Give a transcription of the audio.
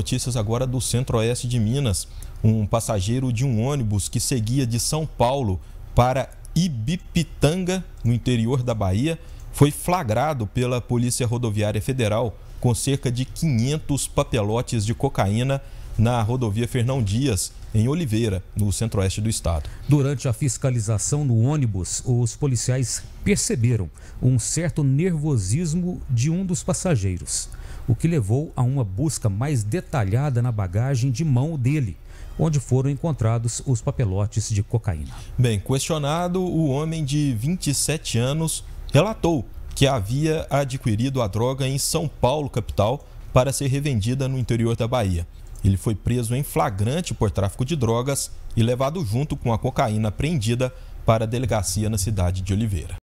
Notícias agora do centro-oeste de Minas. Um passageiro de um ônibus que seguia de São Paulo para Ibipitanga, no interior da Bahia, foi flagrado pela Polícia Rodoviária Federal com cerca de 500 papelotes de cocaína na rodovia Fernão Dias, em Oliveira, no centro-oeste do estado. Durante a fiscalização no ônibus, os policiais perceberam um certo nervosismo de um dos passageiros o que levou a uma busca mais detalhada na bagagem de mão dele, onde foram encontrados os papelotes de cocaína. Bem, questionado, o homem de 27 anos relatou que havia adquirido a droga em São Paulo, capital, para ser revendida no interior da Bahia. Ele foi preso em flagrante por tráfico de drogas e levado junto com a cocaína apreendida para a delegacia na cidade de Oliveira.